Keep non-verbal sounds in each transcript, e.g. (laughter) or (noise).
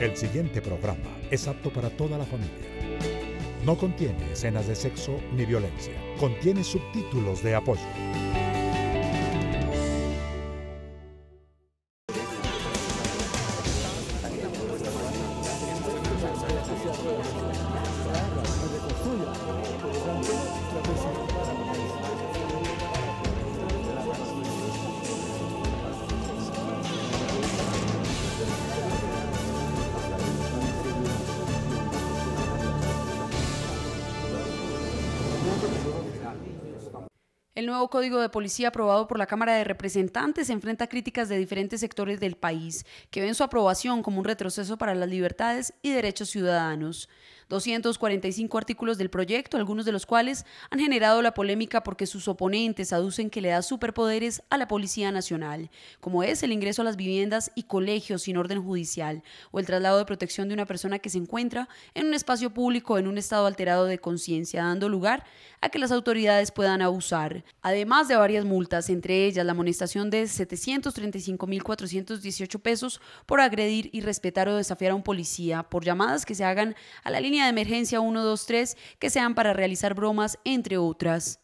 El siguiente programa es apto para toda la familia. No contiene escenas de sexo ni violencia. Contiene subtítulos de apoyo. El Código de Policía aprobado por la Cámara de Representantes enfrenta críticas de diferentes sectores del país, que ven su aprobación como un retroceso para las libertades y derechos ciudadanos. 245 artículos del proyecto, algunos de los cuales han generado la polémica porque sus oponentes aducen que le da superpoderes a la Policía Nacional, como es el ingreso a las viviendas y colegios sin orden judicial o el traslado de protección de una persona que se encuentra en un espacio público en un estado alterado de conciencia, dando lugar a que las autoridades puedan abusar, además de varias multas, entre ellas la amonestación de 735.418 pesos por agredir y respetar o desafiar a un policía por llamadas que se hagan a la línea de emergencia 123 que sean para realizar bromas, entre otras.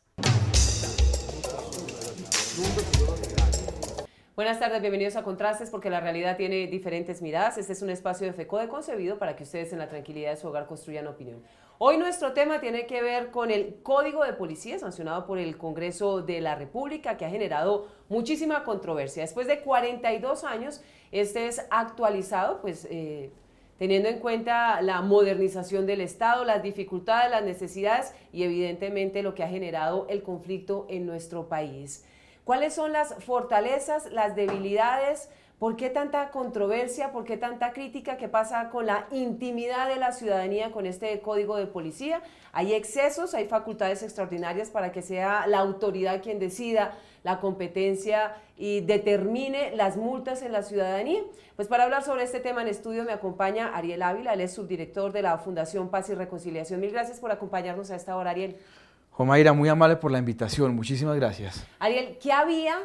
Buenas tardes, bienvenidos a Contrastes porque la realidad tiene diferentes miradas. Este es un espacio de FECODE concebido para que ustedes en la tranquilidad de su hogar construyan opinión. Hoy nuestro tema tiene que ver con el Código de Policía sancionado por el Congreso de la República que ha generado muchísima controversia. Después de 42 años, este es actualizado, pues... Eh, teniendo en cuenta la modernización del Estado, las dificultades, las necesidades y evidentemente lo que ha generado el conflicto en nuestro país. ¿Cuáles son las fortalezas, las debilidades? ¿Por qué tanta controversia? ¿Por qué tanta crítica? ¿Qué pasa con la intimidad de la ciudadanía con este código de policía? Hay excesos, hay facultades extraordinarias para que sea la autoridad quien decida la competencia y determine las multas en la ciudadanía. Pues para hablar sobre este tema en estudio me acompaña Ariel Ávila, él es subdirector de la Fundación Paz y Reconciliación. Mil gracias por acompañarnos a esta hora, Ariel. Jomaira, muy amable por la invitación, muchísimas gracias. Ariel, ¿qué había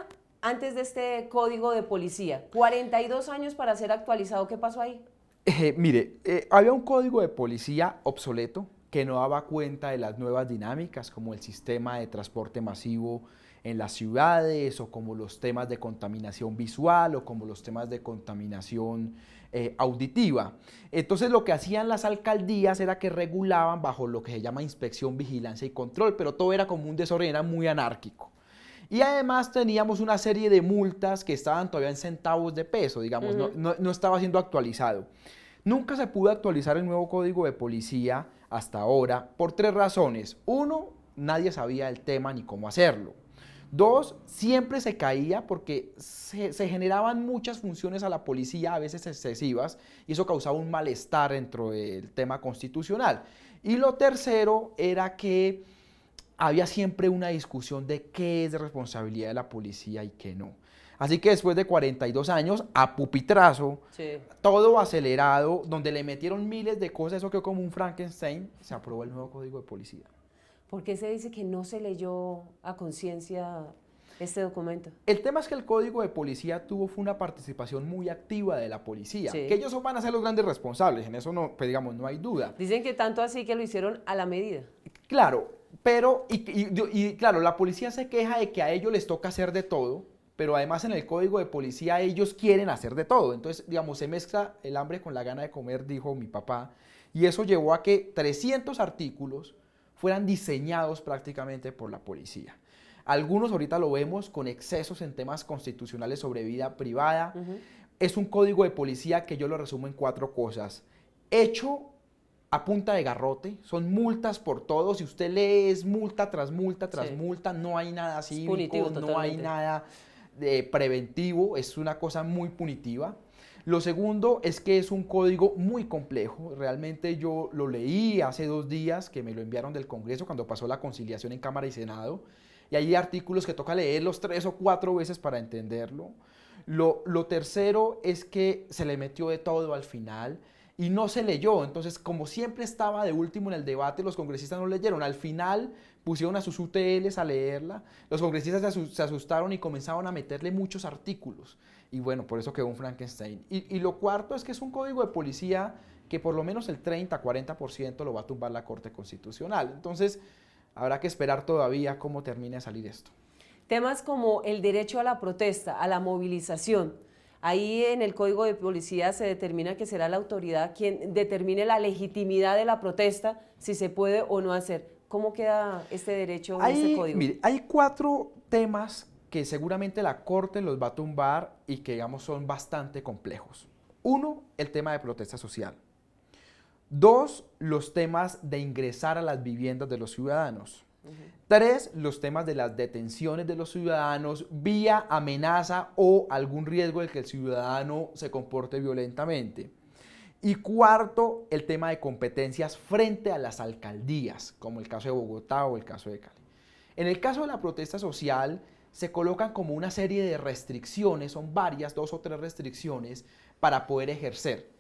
antes de este código de policía? 42 años para ser actualizado, ¿qué pasó ahí? Eh, mire, eh, había un código de policía obsoleto que no daba cuenta de las nuevas dinámicas como el sistema de transporte masivo en las ciudades o como los temas de contaminación visual o como los temas de contaminación eh, auditiva. Entonces lo que hacían las alcaldías era que regulaban bajo lo que se llama inspección, vigilancia y control, pero todo era como un desorden, era muy anárquico. Y además teníamos una serie de multas que estaban todavía en centavos de peso, digamos, no, estaba siendo actualizado. Nunca se pudo actualizar el nuevo código de policía hasta ahora por tres razones. Uno, nadie sabía el tema ni cómo hacerlo. Dos, siempre se caía porque se, se, generaban muchas funciones a la policía, a veces excesivas, y eso causaba un malestar dentro del tema constitucional. Y lo tercero era que había siempre una discusión de qué es responsabilidad de la policía y qué no. Así que después de 42 años, a pupitrazo, todo acelerado, donde le metieron miles de cosas, eso quedó como un Frankenstein, se aprobó el nuevo código de policía. ¿Por qué se dice que no se leyó a conciencia este documento? El tema es que el código de policía tuvo fue una participación muy activa de la policía, que ellos van a ser los grandes responsables, en eso no, pues digamos, no hay duda. Dicen que tanto así que lo hicieron a la medida. Claro, pero, y, claro, la policía se queja de que a ellos les toca hacer de todo, pero además en el código de policía ellos quieren hacer de todo. Entonces, digamos, se mezcla el hambre con la gana de comer, dijo mi papá, y eso llevó a que 300 artículos fueran diseñados prácticamente por la policía. Algunos ahorita lo vemos con excesos en temas constitucionales sobre vida privada. Es un código de policía que yo lo resumo en cuatro cosas. Hecho a punta de garrote, son multas por todo, si usted lee es multa tras multa tras multa, no hay nada así, no hay nada de preventivo, es una cosa muy punitiva. Lo segundo es que es un código muy complejo. Realmente yo lo leí hace dos días que me lo enviaron del Congreso cuando pasó la conciliación en Cámara y Senado. Y hay artículos que toca leerlos tres o cuatro veces para entenderlo. Lo, lo tercero es que se le metió de todo al final y no se leyó. Entonces, como siempre estaba de último en el debate, los congresistas no leyeron. Al final pusieron a sus UTLs a leerla. Los congresistas se asustaron y comenzaron a meterle muchos artículos. Y bueno, por eso quedó un Frankenstein. Y, lo cuarto es que es un código de policía que por lo menos el 30-40% lo va a tumbar la Corte Constitucional. Entonces, habrá que esperar todavía cómo termine a salir esto. Temas como el derecho a la protesta, a la movilización, Ahí en el Código de Policía se determina que será la autoridad quien determine la legitimidad de la protesta, si se puede o no hacer. ¿Cómo queda este derecho en hay, este código? Mire, hay cuatro temas que seguramente la Corte los va a tumbar y que, digamos, son bastante complejos. Uno, el tema de protesta social. Dos, los temas de ingresar a las viviendas de los ciudadanos. Tres, los temas de las detenciones de los ciudadanos vía amenaza o algún riesgo de que el ciudadano se comporte violentamente. Y cuarto, el tema de competencias frente a las alcaldías, como el caso de Bogotá o el caso de Cali. En el caso de la protesta social, se colocan como una serie de restricciones, son varias, dos o tres restricciones, para poder ejercer.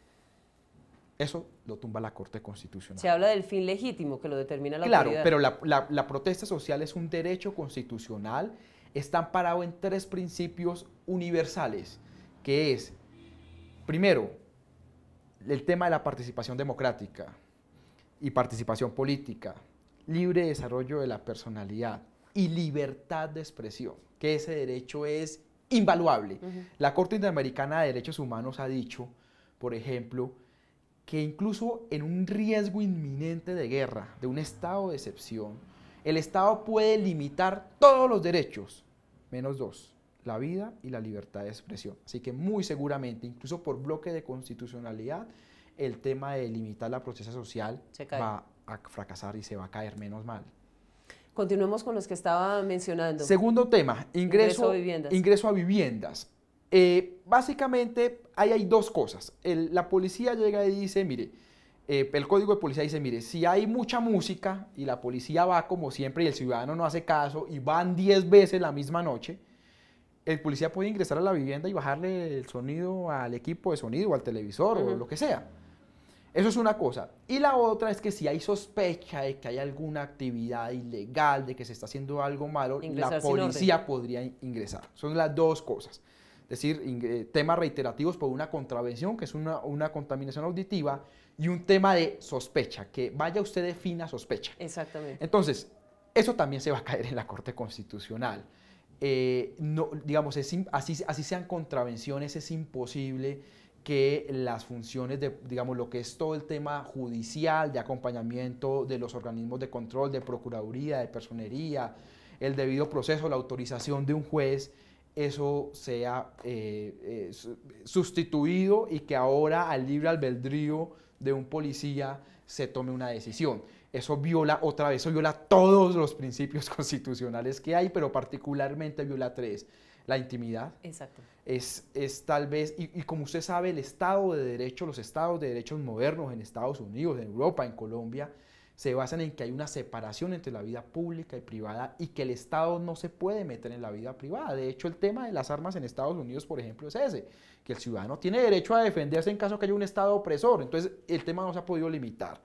Eso lo tumba la Corte Constitucional. Se habla del fin legítimo que lo determina la autoridad. Claro, pero la, protesta social es un derecho constitucional, está amparado en tres principios universales, que es, primero, el tema de la participación democrática y participación política, libre desarrollo de la personalidad y libertad de expresión, que ese derecho es invaluable. La Corte Interamericana de Derechos Humanos ha dicho, por ejemplo, que incluso en un riesgo inminente de guerra, de un estado de excepción, el Estado puede limitar todos los derechos, menos dos, la vida y la libertad de expresión. Así que muy seguramente, incluso por bloque de constitucionalidad, el tema de limitar la protesta social va a fracasar y se va a caer, menos mal. Continuemos con los que estaba mencionando. Segundo tema, Ingreso a viviendas. Eh, básicamente, ahí hay dos cosas. la policía llega y dice, mire, eh, el código de policía dice, mire, si hay mucha música y la policía va como siempre y el ciudadano no hace caso y van 10 veces la misma noche, el policía puede ingresar a la vivienda y bajarle el sonido al equipo de sonido, o al televisor o lo que sea. Eso es una cosa. Y la otra es que si hay sospecha de que hay alguna actividad ilegal, de que se está haciendo algo malo, la policía podría ingresar. Son las dos cosas decir, eh, temas reiterativos por una contravención, que es una, contaminación auditiva, y un tema de sospecha, que vaya usted de fina sospecha. Exactamente. Entonces, eso también se va a caer en la Corte Constitucional. Eh, no, digamos, así, así sean contravenciones, es imposible que las funciones de, digamos, lo que es todo el tema judicial, de acompañamiento de los organismos de control, de procuraduría, de personería, el debido proceso, la autorización de un juez, eso sea eh, eh, sustituido y que ahora al libre albedrío de un policía se tome una decisión. Eso viola otra vez, eso viola todos los principios (laughs) constitucionales que hay, pero particularmente viola tres. La intimidad. Exacto. Es, tal vez, y, y como usted sabe, el Estado de Derecho, los estados de derechos modernos en Estados Unidos, en Europa, en Colombia, se basan en que hay una separación entre la vida pública y privada y que el Estado no se puede meter en la vida privada. De hecho, el tema de las armas en Estados Unidos, por ejemplo, es ese, que el ciudadano tiene derecho a defenderse en caso que haya un Estado opresor. Entonces, el tema no se ha podido limitar.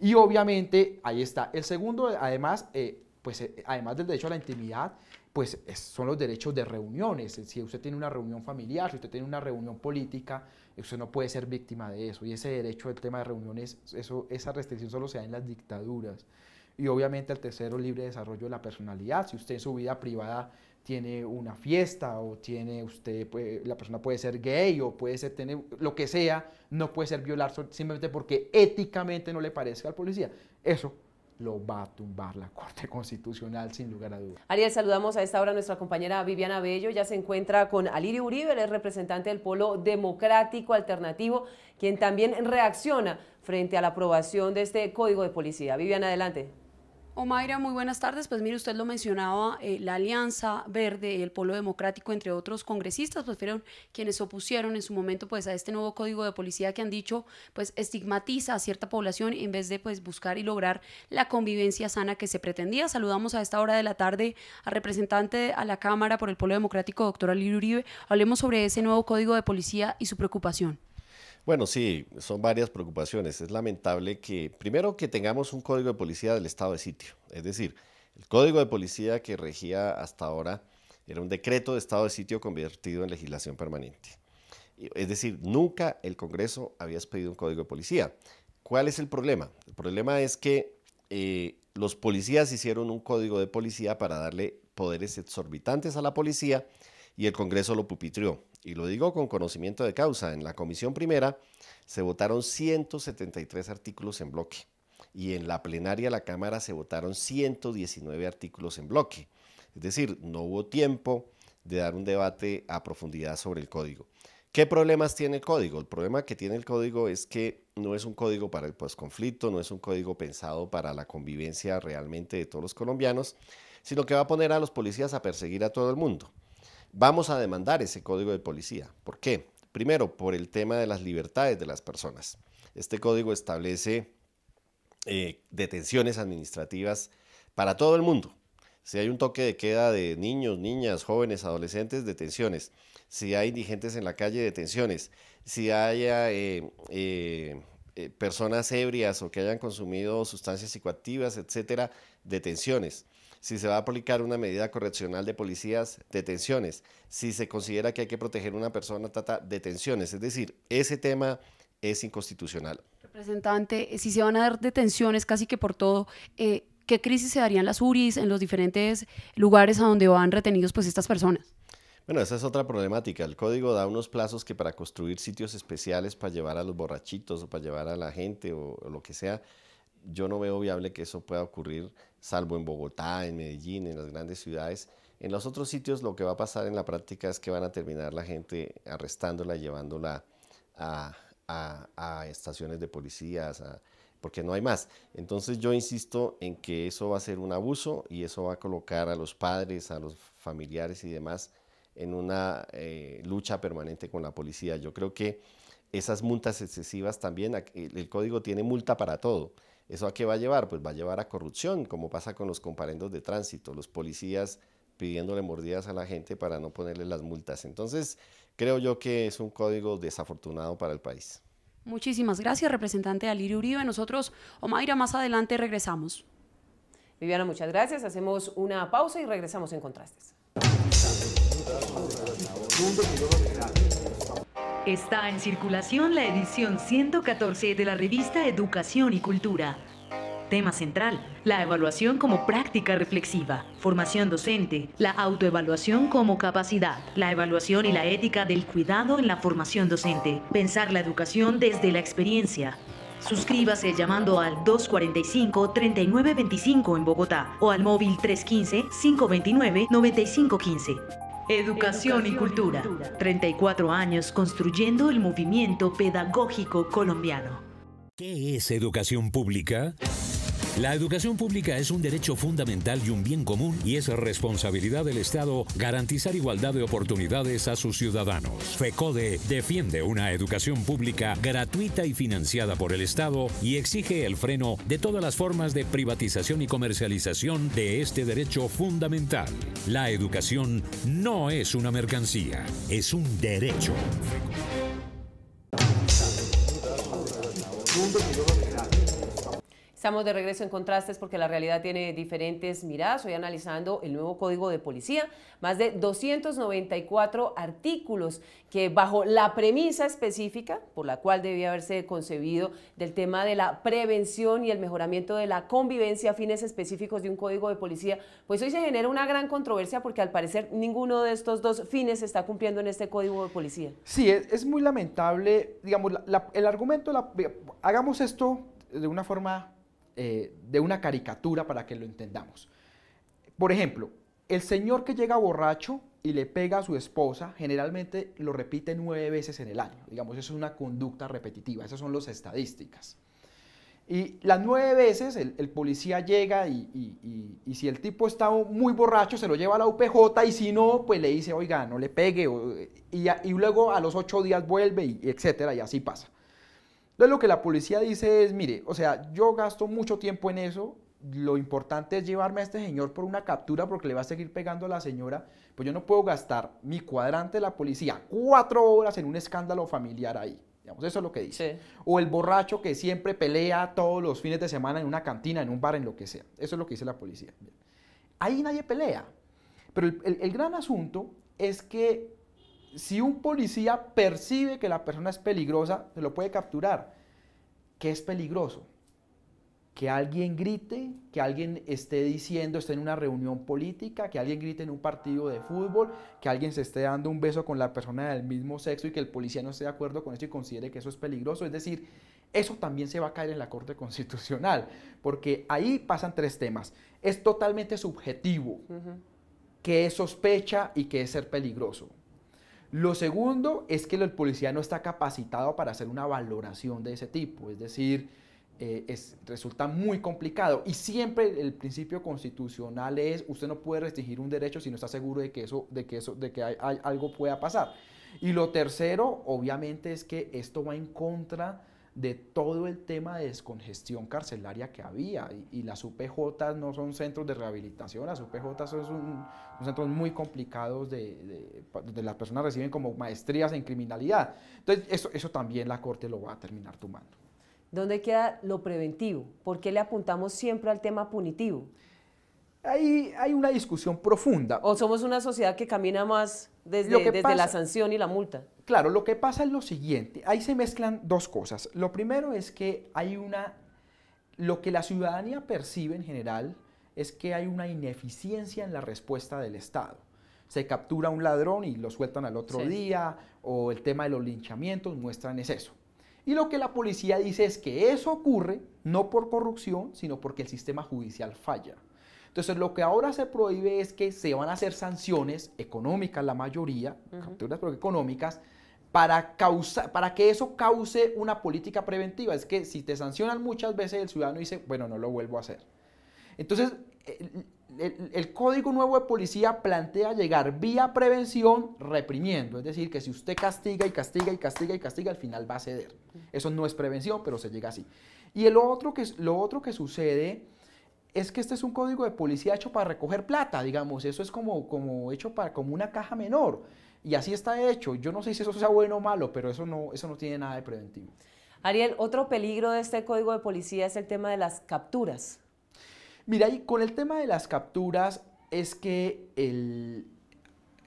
Y obviamente, ahí está. El segundo, además, eh, pues, eh, además del derecho a la intimidad, pues son los derechos de reuniones. Si usted tiene una reunión familiar, si usted tiene una reunión política, Usted no puede ser víctima de eso. Y ese derecho del tema de reuniones, eso, esa restricción solo se da en las dictaduras. Y obviamente el tercero, libre desarrollo de la personalidad. Si usted en su vida privada tiene una fiesta o tiene usted, la persona puede ser gay o puede ser tener lo que sea, no puede ser violar simplemente porque éticamente no le parezca al policía. Eso lo va a tumbar la Corte (laughs) Constitucional sin lugar a dudas. Ariel, saludamos a esta hora a nuestra compañera Viviana Bello, ya se encuentra con Alirio Uribe, el representante del Polo Democrático Alternativo, quien también reacciona frente a la aprobación de este Código de Policía. Viviana, adelante. Omaira, muy buenas tardes. Pues mire, usted lo mencionaba, eh, la Alianza Verde el Polo Democrático, entre otros congresistas, pues fueron quienes opusieron en su momento pues a este nuevo código de policía que han dicho pues estigmatiza a cierta población en vez de pues buscar y lograr la convivencia sana que se pretendía. Saludamos a esta hora de la tarde al representante a la Cámara por el Polo Democrático, doctor Ali Uribe. Hablemos sobre ese nuevo código de policía y su preocupación. Bueno, sí, son varias preocupaciones. Es lamentable que, primero, que tengamos un código de policía del estado de sitio. Es decir, el código de policía que regía hasta ahora era un decreto de estado de sitio convertido en legislación permanente. Es decir, nunca el Congreso había expedido un código de policía. ¿Cuál es el problema? El problema es que eh, los policías hicieron un código de policía para darle poderes exorbitantes a la policía y el Congreso lo pupitrió y lo digo con conocimiento de causa, en la comisión primera se votaron 173 artículos en bloque y en la plenaria de la Cámara se votaron 119 artículos en bloque. Es decir, no hubo tiempo de dar un debate a profundidad sobre el código. ¿Qué problemas tiene el código? El problema que tiene el código es que no es un código para el posconflicto, no es un código pensado para la convivencia realmente de todos los colombianos, sino que va a poner a los policías a perseguir a todo el mundo. Vamos a demandar ese código de policía. ¿Por qué? Primero, por el tema de las libertades de las personas. Este código establece eh, detenciones administrativas para todo el mundo. Si hay un toque de queda de niños, niñas, jóvenes, adolescentes, detenciones. Si hay indigentes en la calle, detenciones. Si hay eh, eh, personas ebrias o que hayan consumido sustancias psicoactivas, etcétera, detenciones si se va a aplicar una medida correccional de policías, detenciones, si se considera que hay que proteger a una persona, trata detenciones. Es decir, ese tema es inconstitucional. Representante, eh, si se van a dar detenciones casi que por todo, eh, ¿qué crisis se darían las URIs en los diferentes lugares a donde van retenidos pues estas personas? Bueno, esa es otra problemática. El código da unos plazos que para construir sitios especiales para llevar a los borrachitos o para llevar a la gente o lo que sea, yo no veo viable que eso pueda ocurrir salvo en Bogotá, en Medellín, en las grandes ciudades. En los otros sitios lo que va a pasar en la práctica es que van a terminar la gente arrestándola, llevándola a, estaciones de policías, porque no hay más. Entonces yo insisto en que eso va a ser un abuso y eso va a colocar a los padres, a los familiares y demás en una eh, lucha permanente con la policía. Yo creo que esas multas excesivas también, el código tiene multa para todo. ¿Eso a qué va a llevar? Pues va a llevar a corrupción, como pasa con los comparendos de tránsito, los policías pidiéndole mordidas a la gente para no ponerle las multas. Entonces, creo yo que es un código desafortunado para el país. Muchísimas gracias, representante Alirio Uribe. Nosotros, Omaira, más adelante regresamos. Viviana, muchas gracias. Hacemos una pausa y regresamos en Contrastes. Está en circulación la edición 114 de la revista Educación y Cultura. Tema central, la evaluación como práctica reflexiva, formación docente, la autoevaluación como capacidad, la evaluación y la ética del cuidado en la formación docente, pensar la educación desde la experiencia. Suscríbase llamando al 245-3925 en Bogotá o al móvil 315-529-9515. Educación y Cultura. 34 años construyendo el movimiento pedagógico colombiano. ¿Qué es educación pública? La educación pública es un derecho fundamental y un bien común y es responsabilidad del Estado garantizar igualdad de oportunidades a sus ciudadanos. FECODE defiende una educación pública gratuita y financiada por el Estado y exige el freno de todas las formas de privatización y comercialización de este derecho fundamental. La educación no es una mercancía, es un derecho. Estamos de regreso en Contrastes porque la realidad tiene diferentes miradas. Hoy analizando el nuevo Código de Policía, más de 294 artículos que bajo la premisa específica por la cual debía haberse concebido del tema de la prevención y el mejoramiento de la convivencia a fines específicos de un Código de Policía, pues hoy se genera una gran controversia porque al parecer ninguno de estos dos fines se está cumpliendo en este Código de Policía. Sí, es, muy lamentable, digamos, el argumento, hagamos esto de una forma eh, de una caricatura para que lo entendamos. Por ejemplo, el señor que llega borracho y le pega a su esposa, generalmente lo repite nueve veces en el año. Digamos, eso es una conducta repetitiva, esas son las estadísticas. Y las nueve veces el, policía llega y, si el tipo está muy borracho, se lo lleva a la UPJ y si no, pues le dice, oiga, no le pegue. y, luego a los ocho días vuelve, y, etcétera, y así pasa lo que la policía dice es, mire, o sea, yo gasto mucho tiempo en eso, lo importante es llevarme a este señor por una captura porque le va a seguir pegando a la señora, pues yo no puedo gastar mi cuadrante de la policía cuatro horas en un escándalo familiar ahí. Digamos, eso es lo que dice. O el borracho que siempre pelea todos los fines de semana en una cantina, en un bar, en lo que sea. Eso es lo que dice la policía. Ahí nadie pelea. Pero el gran asunto es que si un policía percibe que la persona es peligrosa, se lo puede capturar. ¿Qué es peligroso? Que alguien grite, que alguien esté diciendo, esté en una reunión política, que alguien grite en un partido de fútbol, que alguien se esté dando un beso con la persona del mismo sexo y que el policía no esté de acuerdo con eso y considere que eso es peligroso. Es decir, eso también se va a caer en la Corte (laughs) Constitucional, porque ahí pasan tres temas. Es totalmente subjetivo, que es sospecha y que es ser peligroso. Lo segundo es que el policía no está capacitado para hacer una valoración de ese tipo, es decir, eh, resulta muy complicado y siempre el principio constitucional es usted no puede restringir un derecho si no está seguro de que eso, de que eso, de que algo pueda pasar. Y lo tercero, obviamente, es que esto va en contra de todo el tema de descongestión carcelaria que había. Y, las UPJ no son centros de rehabilitación, las UPJ son, centros muy complicados de, donde las personas reciben como maestrías en criminalidad. Entonces, eso, eso también la Corte lo va a terminar tomando. ¿Dónde queda lo preventivo? ¿Por qué le apuntamos siempre al tema punitivo? ahí hay una discusión profunda. O somos una sociedad que camina más desde, la sanción y la multa. Claro, lo que pasa es lo siguiente, ahí se mezclan dos cosas. Lo primero es que hay una, lo que la ciudadanía percibe en general es que hay una ineficiencia en la respuesta del Estado. Se captura un ladrón y lo sueltan al otro día, o el tema de los linchamientos muestran es eso. Y lo que la policía dice es que eso ocurre no por corrupción, sino porque el sistema judicial falla. Entonces lo que ahora se prohíbe es que se van a hacer sanciones económicas, la mayoría, capturas económicas, para, para que eso cause una política preventiva. Es que si te sancionan muchas veces el ciudadano dice, bueno, no lo vuelvo a hacer. Entonces, el, Código Nuevo de Policía plantea llegar vía prevención reprimiendo, es decir, que si usted castiga y castiga y castiga y castiga, al final va a ceder. Eso no es prevención, pero se llega así. Y el otro que, lo otro que sucede es que este es un código de policía hecho para recoger plata, digamos, eso es como, como hecho para, como una caja menor. Y así está hecho. Yo no sé si eso sea bueno o malo, pero eso no, eso no tiene nada de preventivo. Ariel, otro peligro de este código de policía es el tema de las capturas. Mira, y con el tema de las capturas es que el,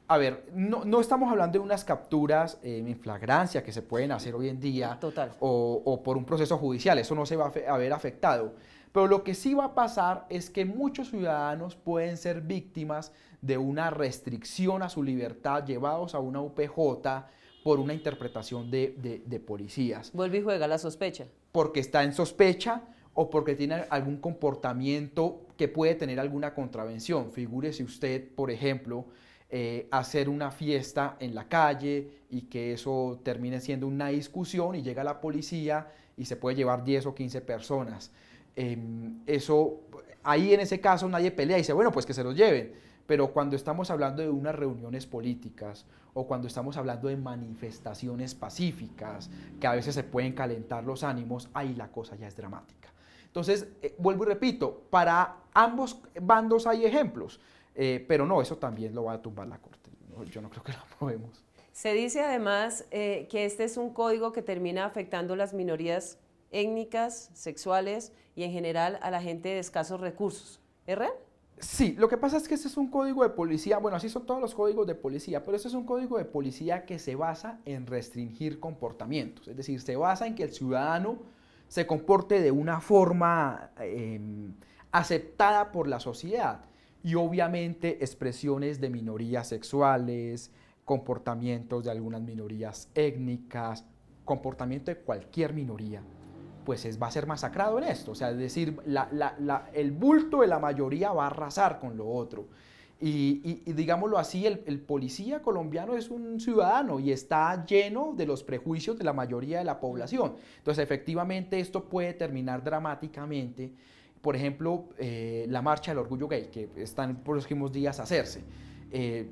a ver, no, estamos hablando de unas capturas eh, en flagrancia que se pueden hacer hoy en día. Total. O, por un proceso judicial, eso no se va a, haber afectado. Pero lo que sí va a pasar es que muchos ciudadanos pueden ser víctimas de una restricción a su libertad llevados a una UPJ por una interpretación de, policías. Vuelve y juega la sospecha. Porque está en sospecha o porque tiene algún comportamiento que puede tener alguna contravención. Figúrese usted, por ejemplo, eh, hacer una fiesta en la calle y que eso termine siendo una discusión y llega la policía y se puede llevar 10 o 15 personas. Em, eso, ahí en ese caso nadie pelea y dice, bueno, pues que se los lleven. Pero cuando estamos hablando de unas reuniones políticas o cuando estamos hablando de manifestaciones pacíficas, que a veces se pueden calentar los ánimos, ahí la cosa ya es dramática. Entonces, eh, vuelvo y repito, para ambos bandos hay ejemplos, eh, pero no, eso también lo va a tumbar la Corte. yo no creo que lo aprobemos. (laughs) Se dice además eh, que este es un código que termina afectando las minorías étnicas, sexuales y en general a la gente de escasos recursos. ¿Es real? Sí, lo que pasa es que ese es un código de policía, bueno, así son todos los códigos de policía, pero ese es un código de policía que se basa en restringir comportamientos, es decir, se basa en que el ciudadano se comporte de una forma em, aceptada por la sociedad y obviamente expresiones de minorías sexuales, comportamientos de algunas minorías étnicas, comportamiento de cualquier minoría pues va a ser masacrado en esto. O sea, es decir, el bulto de la mayoría va a arrasar con lo otro. Y, digámoslo así, el, policía colombiano es un ciudadano y está lleno de los prejuicios de la mayoría de la población. Entonces, efectivamente, esto puede terminar dramáticamente. Por ejemplo, eh, la marcha del orgullo gay, que están por los próximos días a hacerse. Eh,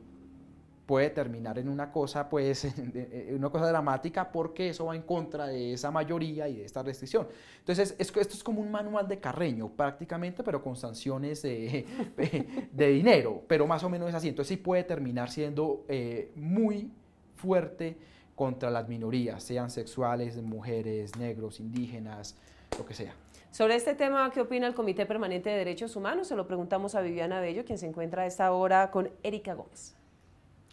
puede terminar en una cosa, pues, (laughs) una cosa dramática, porque eso va en contra de esa mayoría y de esta restricción. Entonces, esto es como un manual de Carreño, prácticamente, pero con sanciones (laughs) de dinero, pero más o menos es así. Entonces, sí puede terminar siendo eh, muy fuerte contra las minorías, sean sexuales, mujeres, negros, indígenas, lo que sea. Sobre este tema, ¿qué opina el Comité Permanente de Derechos Humanos? Se lo preguntamos a Viviana Bello, quien se encuentra a esta hora con Erika Gómez.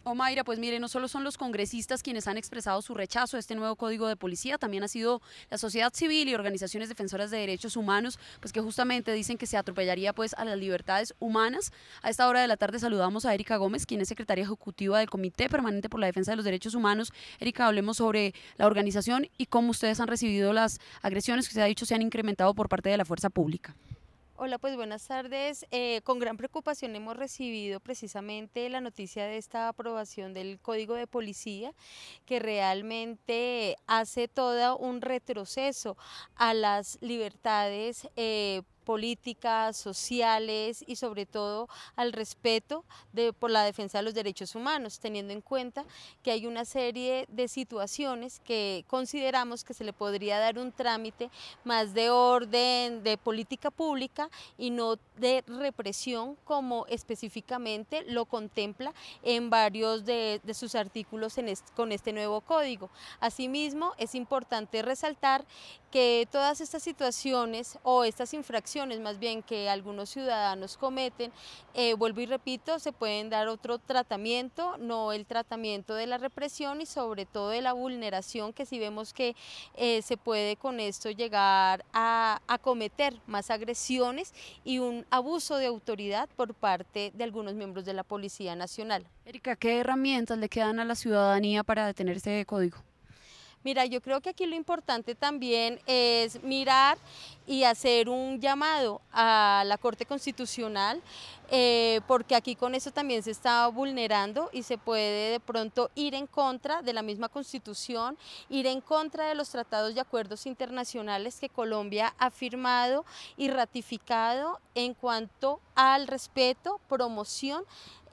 Oh, Mayra, pues mire, no solo son los congresistas quienes han expresado su rechazo a este nuevo código de policía, también ha sido la sociedad civil y organizaciones defensoras de derechos humanos, pues que justamente dicen que se atropellaría pues a las libertades humanas. A esta hora de la tarde saludamos a Erika Gómez, quien es secretaria ejecutiva del Comité Permanente por la Defensa de los Derechos Humanos. Erika, hablemos sobre la organización y cómo ustedes han recibido las agresiones que se ha dicho se han incrementado por parte de la fuerza pública. Hola, pues buenas tardes. Eh, con gran preocupación hemos recibido precisamente la noticia de esta aprobación del Código de Policía, que realmente hace todo un retroceso a las libertades eh, políticas, sociales y sobre todo al respeto de, por la defensa de los derechos humanos, teniendo en cuenta que hay una serie de situaciones que consideramos que se le podría dar un trámite más de orden, de política pública y no de represión como específicamente lo contempla en varios de, sus artículos con este nuevo código. Asimismo, es importante resaltar que todas estas situaciones o estas infracciones más bien que algunos ciudadanos cometen, eh, vuelvo y repito, se pueden dar otro tratamiento, no el tratamiento de la represión y sobre todo de la vulneración que si vemos que eh, se puede con esto llegar a, cometer más agresiones y un abuso de autoridad por parte de algunos miembros de la Policía Nacional. Erika, ¿qué herramientas le quedan a la ciudadanía para detenerse de código? Mira, yo creo que aquí lo importante también es mirar y hacer un llamado a la Corte Constitucional eh, porque aquí con eso también se está vulnerando y se puede de pronto ir en contra de la misma constitución, ir en contra de los tratados y acuerdos internacionales que Colombia ha firmado y ratificado en cuanto al respeto, promoción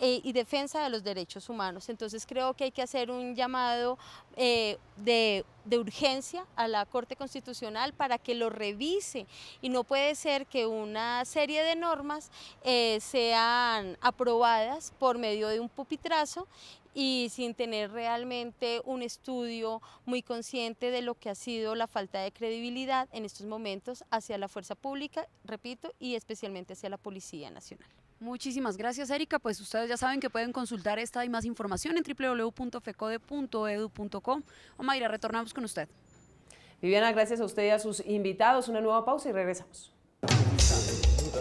eh, y defensa de los derechos humanos. Entonces creo que hay que hacer un llamado eh, de, urgencia a la Corte Constitucional para que lo revise y no puede ser que una serie de normas se sean aprobadas por medio de un pupitrazo y sin tener realmente un estudio muy consciente de lo que ha sido la falta de credibilidad en estos momentos hacia la fuerza pública, repito, y especialmente hacia la Policía Nacional. Muchísimas gracias, Erika. Pues ustedes ya saben que pueden consultar esta y más información en www.fecode.edu.com. Omaira, retornamos con usted. Viviana, gracias a usted y a sus invitados. Una nueva pausa y regresamos.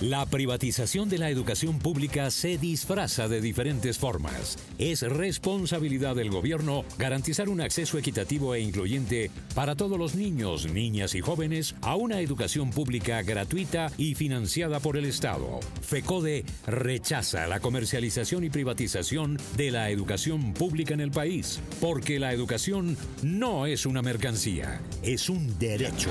La privatización de la educación pública se disfraza de diferentes formas. Es responsabilidad del gobierno garantizar un acceso equitativo e incluyente para todos los niños, niñas y jóvenes a una educación pública gratuita y financiada por el Estado. FECODE rechaza la comercialización y privatización de la educación pública en el país, porque la educación no es una mercancía, es un derecho.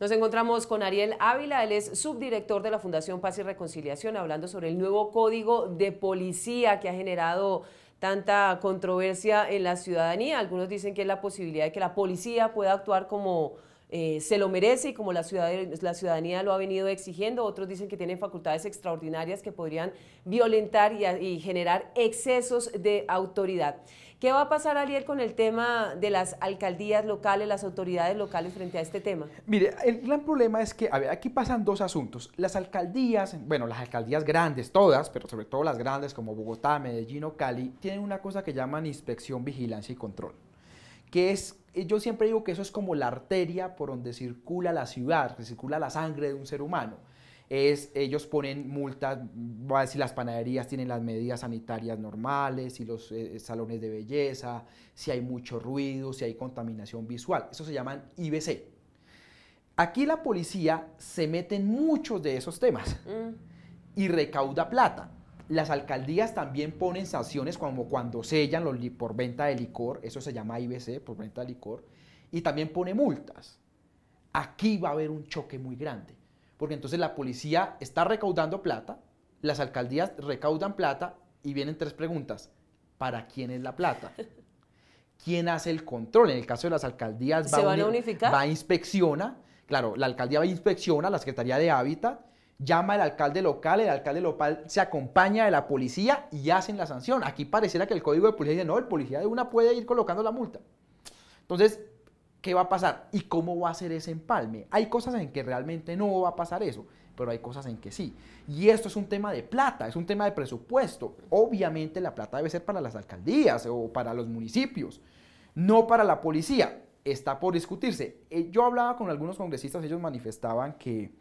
Nos encontramos con Ariel Ávila, él es subdirector de la Fundación Paz y Reconciliación, hablando sobre el nuevo código de policía que ha generado tanta controversia en la ciudadanía. Algunos dicen que es la posibilidad de que la policía pueda actuar como eh, se lo merece y como la, ciudadanía lo ha venido exigiendo. Otros dicen que tienen facultades extraordinarias que podrían violentar y generar excesos de autoridad. ¿Qué va a pasar, Ariel, con el tema de las alcaldías locales, las autoridades locales frente a este tema? Mire, el gran problema es que, a ver, aquí pasan dos asuntos. Las alcaldías, bueno, las alcaldías grandes, todas, pero sobre todo las grandes como Bogotá, Medellín o Cali, tienen una cosa que llaman inspección, vigilancia y control, que es eh, yo siempre digo que eso es como la arteria por donde circula la ciudad, que circula la sangre de un ser humano ellos ponen multas, si las panaderías tienen las medidas sanitarias normales, si los eh, eh, salones de belleza, si hay mucho ruido, si hay contaminación visual. Eso se llaman IBC. Aquí la policía se mete en muchos de esos temas mm. y recauda plata. Las alcaldías también ponen sanciones como cuando sellan por venta de licor, eso se llama IBC, por venta de licor, y también pone multas. Aquí va a haber un choque muy grande porque entonces la policía está recaudando plata, las alcaldías recaudan plata y vienen tres preguntas. ¿Para quién es la plata? ¿Quién hace el control? En el caso de las alcaldías, va, a unificar? inspecciona. Claro, la alcaldía va a inspecciona, la Secretaría de Hábitat, llama al alcalde local, el alcalde local se acompaña de la policía y hacen la sanción. Aquí pareciera que el código de policía dice, no, el policía de una puede ir colocando la multa. Entonces, qué va a pasar y cómo va a ser ese empalme. Hay cosas en que realmente no va a pasar eso, pero hay cosas en que sí. Y esto es un tema de plata, es un tema de presupuesto. Obviamente la plata debe ser para las alcaldías o para los municipios, no para la policía. Está por discutirse. Eh, yo hablaba con algunos congresistas, ellos manifestaban que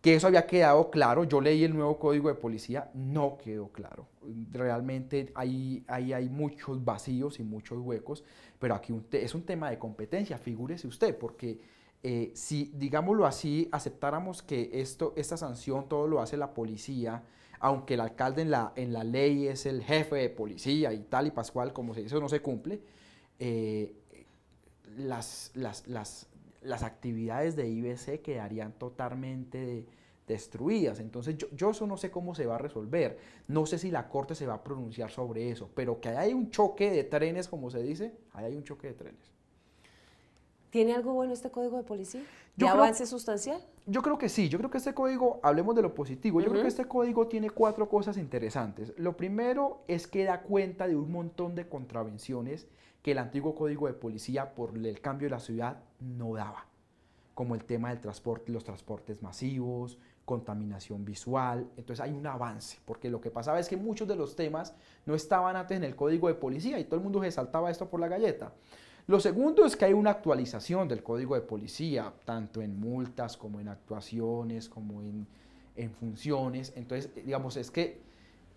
que eso había quedado claro. Yo leí el nuevo código de policía, no quedó claro. Realmente ahí, hay muchos vacíos y muchos huecos, pero aquí es un tema de competencia, figúrese usted, porque eh, si, digámoslo así, aceptáramos que esto, esta sanción todo lo hace la policía, aunque el alcalde en la, en la ley es el jefe de policía y tal y pascual, como se, eso no se cumple, eh, las, las, las actividades de IBC quedarían totalmente destruidas. Entonces yo, eso no sé cómo se va a resolver. No sé si la Corte se va a pronunciar sobre eso, pero que hay un choque de trenes, como se dice, ahí hay un choque de trenes. ¿Tiene algo bueno este código de policía? ¿De avance sustancial? Yo creo que sí, yo creo que este código, hablemos de lo positivo, yo creo que este código tiene cuatro cosas interesantes. Lo primero es que da cuenta de un montón de contravenciones que el antiguo código de policía por el cambio de la ciudad no daba, como el tema del transporte, los transportes masivos, contaminación visual, entonces hay un avance, porque lo que pasaba es que muchos de los temas no estaban antes en el código de policía y todo el mundo se saltaba esto por la galleta. Lo segundo es que hay una actualización del código de policía, tanto en multas como en actuaciones, como en, funciones. Entonces, digamos, es que,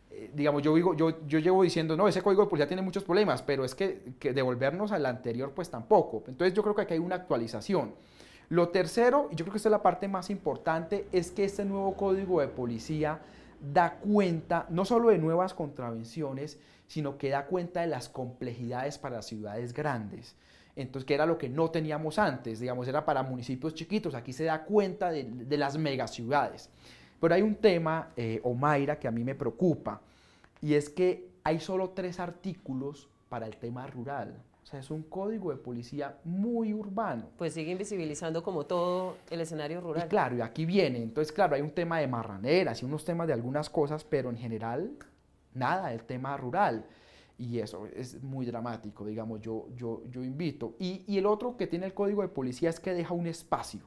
eh, digamos, yo, digo, yo, yo llevo diciendo, no, ese código de policía tiene muchos problemas, pero es que, devolvernos al anterior, pues tampoco. Entonces, yo creo que aquí hay una actualización. Lo tercero, y yo creo que esta es la parte más importante, es que este nuevo código de policía da cuenta no solo de nuevas contravenciones, sino que da cuenta de las complejidades para ciudades grandes. Entonces, que era lo que no teníamos antes, digamos, era para municipios chiquitos. Aquí se da cuenta de, de las megaciudades. Pero hay un tema, eh, Omaira, que a mí me preocupa, y es que hay solo tres artículos para el tema rural sea, es un código de policía muy urbano. Pues sigue invisibilizando como todo el escenario rural. Y claro, y aquí viene. Entonces, claro, hay un tema de marraneras y unos temas de algunas cosas, pero en general, nada, el tema rural. Y eso es muy dramático, digamos, yo, yo, yo invito. Y, y el otro que tiene el código de policía es que deja un espacio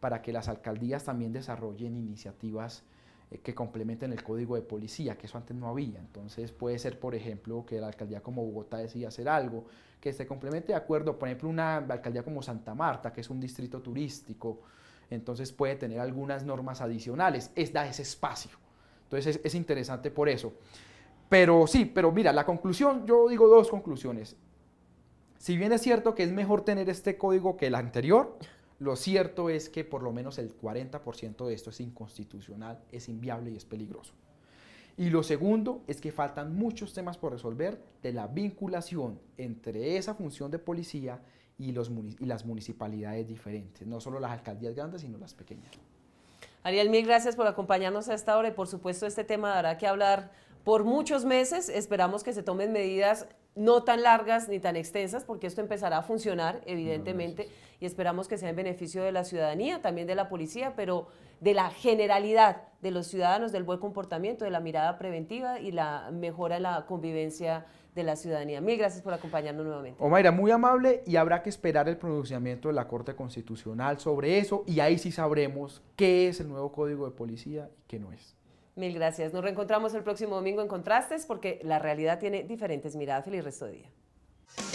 para que las alcaldías también desarrollen iniciativas eh, que complementen el código de policía, que eso antes no había. Entonces puede ser, por ejemplo, que la alcaldía como Bogotá decida hacer algo, que se complemente de acuerdo, por ejemplo, una alcaldía como Santa Marta, que es un distrito turístico, entonces puede tener algunas normas adicionales, es da ese espacio. Entonces es, es interesante por eso. Pero sí, pero mira, la conclusión, yo digo dos conclusiones. Si bien es cierto que es mejor tener este código que el anterior, lo cierto es que por lo menos el 40% de esto es inconstitucional, es inviable y es peligroso. Y lo segundo es que faltan muchos temas por resolver de la vinculación entre esa función de policía y, los, las municipalidades diferentes, no solo las alcaldías grandes, sino las pequeñas. Ariel, mil gracias por acompañarnos a esta hora y por supuesto este tema dará que hablar por muchos meses. Esperamos que se tomen medidas no tan largas ni tan extensas, porque esto empezará a funcionar, evidentemente y esperamos que sea en beneficio de la ciudadanía, también de la policía, pero de la generalidad de los ciudadanos, del buen comportamiento, de la mirada preventiva y la mejora en la convivencia de la ciudadanía. Mil gracias por acompañarnos nuevamente. Omaira, muy amable y habrá que esperar el pronunciamiento de la Corte Constitucional sobre eso y ahí sí sabremos qué es el nuevo Código de Policía y qué no es. Mil gracias. Nos reencontramos el próximo domingo en Contrastes porque la realidad tiene diferentes miradas. Feliz resto de día.